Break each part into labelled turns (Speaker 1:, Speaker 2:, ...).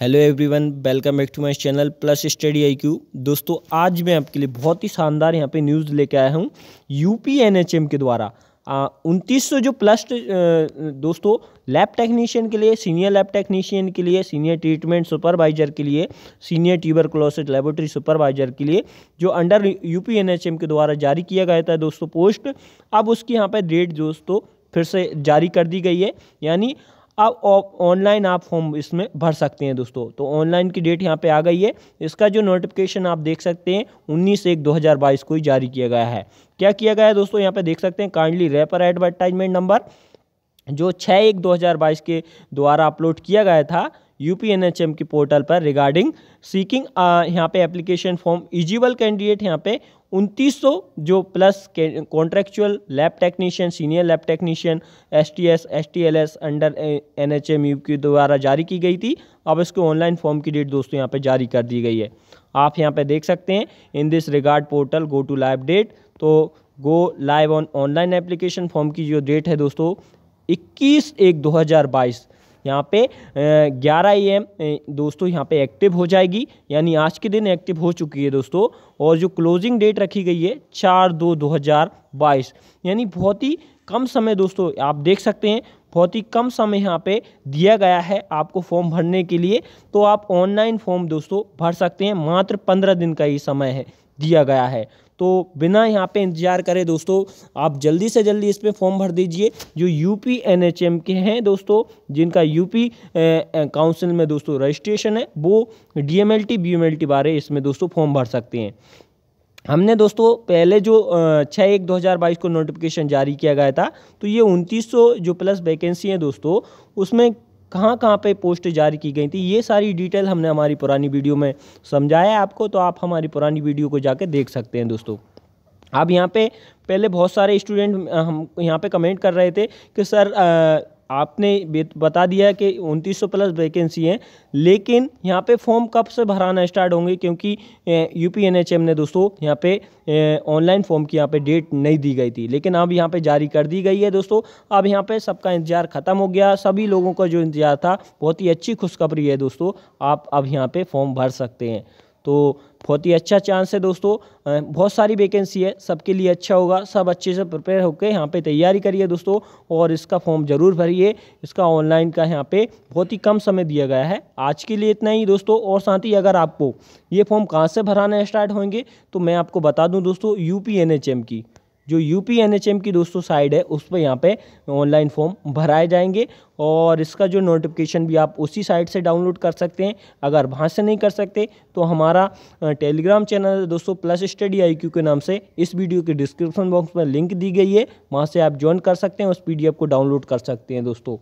Speaker 1: hello everyone welcome back to my channel plus study IQ दोस्तों आज मैं आपके लिए बहुत ही शानदार यहाँ पे न्यूज़ लेके आया हूँ एच एम के द्वारा उनतीस सौ जो प्लस दोस्तों लैब टेक्नीशियन के लिए सीनियर लैब टेक्नीशियन के लिए सीनियर ट्रीटमेंट सुपरवाइजर के लिए senior tuberculosis laboratory supervisor के लिए जो अंडर एच एम के द्वारा जारी किया गया था दोस्तों पोस्ट अब उसकी यहाँ पर डेट दोस्तों फिर से जारी कर दी गई है यानी अब ऑनलाइन आप फॉर्म इसमें भर सकते हैं दोस्तों तो ऑनलाइन की डेट यहाँ पे आ गई है इसका जो नोटिफिकेशन आप देख सकते हैं उन्नीस एक दो हज़ार बाईस को ही जारी किया गया है क्या किया गया है दोस्तों यहाँ पे देख सकते हैं काइंडली रेपर एडवर्टाइजमेंट नंबर जो छः एक बाईस के द्वारा अपलोड किया गया था यूपीएनएचएम की पोर्टल पर रिगार्डिंग सीकिंग uh, यहाँ पे एप्लीकेशन फॉर्म इजिबल कैंडिडेट यहाँ पे 2900 जो plus contractual lab technician senior lab technician S T S S T L S under N H M U के द्वारा जारी की गई थी अब इसको ऑनलाइन फॉर्म की डेट दोस्तों यहाँ पे जारी कर दी गई है आप यहाँ पे देख सकते हैं in this regard portal go to live date तो go live on online application form की जो डेट है दोस्तों इक्कीस एक दो यहाँ पे ग्यारह ए दोस्तों यहाँ पे एक्टिव हो जाएगी यानी आज के दिन एक्टिव हो चुकी है दोस्तों और जो क्लोजिंग डेट रखी गई है चार दो दो हज़ार बाईस यानी बहुत ही कम समय दोस्तों आप देख सकते हैं बहुत ही कम समय यहाँ पे दिया गया है आपको फॉर्म भरने के लिए तो आप ऑनलाइन फॉर्म दोस्तों भर सकते हैं मात्र पंद्रह दिन का ही समय है दिया गया है तो बिना यहाँ पे इंतज़ार करें दोस्तों आप जल्दी से जल्दी इस पर फॉर्म भर दीजिए जो यूपी एनएचएम के हैं दोस्तों जिनका यूपी काउंसिल में दोस्तों रजिस्ट्रेशन है वो डीएमएलटी बीएमएलटी बारे इसमें दोस्तों फॉर्म भर सकते हैं हमने दोस्तों पहले जो छः एक 2022 को नोटिफिकेशन जारी किया गया था तो ये उनतीस जो प्लस वैकेंसी हैं दोस्तों उसमें कहाँ कहाँ पे पोस्ट जारी की गई थी ये सारी डिटेल हमने हमारी पुरानी वीडियो में समझाया आपको तो आप हमारी पुरानी वीडियो को जाके देख सकते हैं दोस्तों आप यहाँ पे पहले बहुत सारे स्टूडेंट हम यहाँ पे कमेंट कर रहे थे कि सर आपने बता दिया है कि 2900 प्लस वैकेंसी हैं लेकिन यहाँ पे फॉर्म कब से भराना स्टार्ट होंगे क्योंकि यू पी ने दोस्तों यहाँ पे ऑनलाइन फॉर्म की यहाँ पे डेट नहीं दी गई थी लेकिन अब यहाँ पे जारी कर दी गई है दोस्तों अब यहाँ पे सबका इंतजार ख़त्म हो गया सभी लोगों का जो इंतजार था बहुत ही अच्छी खुशखबरी है दोस्तों आप अब यहाँ पर फॉर्म भर सकते हैं तो बहुत ही अच्छा चांस है दोस्तों बहुत सारी वैकेंसी है सबके लिए अच्छा होगा सब अच्छे से प्रिपेयर होकर यहाँ पे तैयारी करिए दोस्तों और इसका फॉर्म ज़रूर भरिए इसका ऑनलाइन का यहाँ पे बहुत ही कम समय दिया गया है आज के लिए इतना ही दोस्तों और साथ ही अगर आपको ये फॉर्म कहाँ से भराना स्टार्ट होंगे तो मैं आपको बता दूँ दोस्तों यू की जो U P N H M की दोस्तों साइड है उस पर यहाँ पे ऑनलाइन फॉर्म भराए जाएंगे और इसका जो नोटिफिकेशन भी आप उसी साइट से डाउनलोड कर सकते हैं अगर वहाँ से नहीं कर सकते तो हमारा टेलीग्राम चैनल दोस्तों प्लस स्टडी आई के नाम से इस वीडियो के डिस्क्रिप्शन बॉक्स में लिंक दी गई है वहाँ से आप ज्वाइन कर सकते हैं उस पी को डाउनलोड कर सकते हैं दोस्तों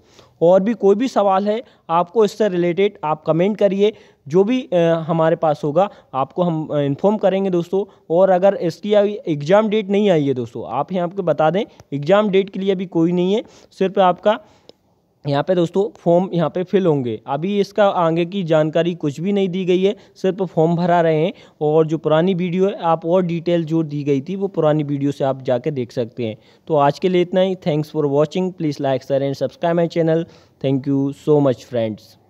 Speaker 1: और भी कोई भी सवाल है आपको इससे रिलेटेड आप कमेंट करिए जो भी हमारे पास होगा आपको हम इन्फॉर्म करेंगे दोस्तों और अगर इसकी एग्ज़ाम डेट नहीं आई है दोस्तों आप यहाँ आपको बता दें एग्ज़ाम डेट के लिए अभी कोई नहीं है सिर्फ आपका यहाँ पे दोस्तों फॉर्म यहाँ पे फिल होंगे अभी इसका आगे की जानकारी कुछ भी नहीं दी गई है सिर्फ फॉर्म भरा रहे हैं और जो पुरानी वीडियो है आप और डिटेल जो दी गई थी वो पुरानी वीडियो से आप जाके देख सकते हैं तो आज के लिए इतना ही thanks for watching please like share and subscribe my channel thank you so much friends